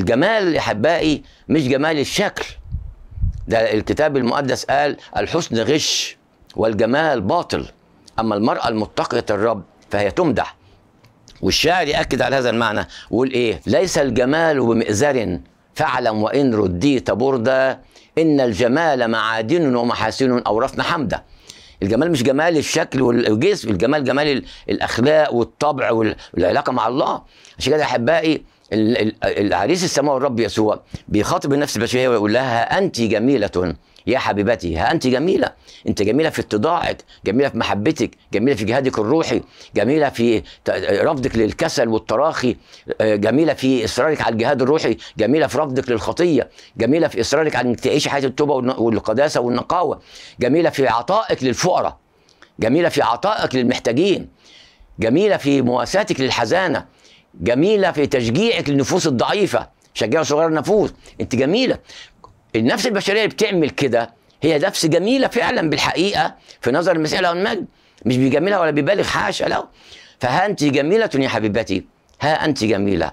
الجمال يا حبائي مش جمال الشكل ده الكتاب المقدس قال الحسن غش والجمال باطل أما المرأة المتقية الرب فهي تمدح والشاعر يأكد على هذا المعنى ويقول إيه ليس الجمال بمئزر فاعلم وإن رديت بردة إن الجمال معادن ومحاسن أورثنا حمدة الجمال مش جمال الشكل والجسم الجمال جمال الأخلاق والطبع والعلاقة مع الله عشان كده أحبائي العريس السماوي الرب يسوع بيخاطب النفس البشريه ويقول لها انت جميله يا حبيبتي ها انت جميله انت جميله في اتضاعك جميله في محبتك جميله في جهادك الروحي جميله في رفضك للكسل والتراخي جميله في اصرارك على الجهاد الروحي جميله في رفضك للخطيه جميله في اصرارك على انك تعيشي حياه التوبه والقداسه والنقاوه جميله في عطائك للفقراء جميله في عطائك للمحتاجين جميله في مواساتك للحزانه جميله في تشجيعك للنفوس الضعيفه شجعوا صغار النفوس انت جميله النفس البشريه اللي بتعمل كده هي نفس جميله فعلا بالحقيقه في نظر المسيح له المجد مش بيجملها ولا بيبالغ حاشا لا فها انت جميله يا حبيبتي ها انت جميله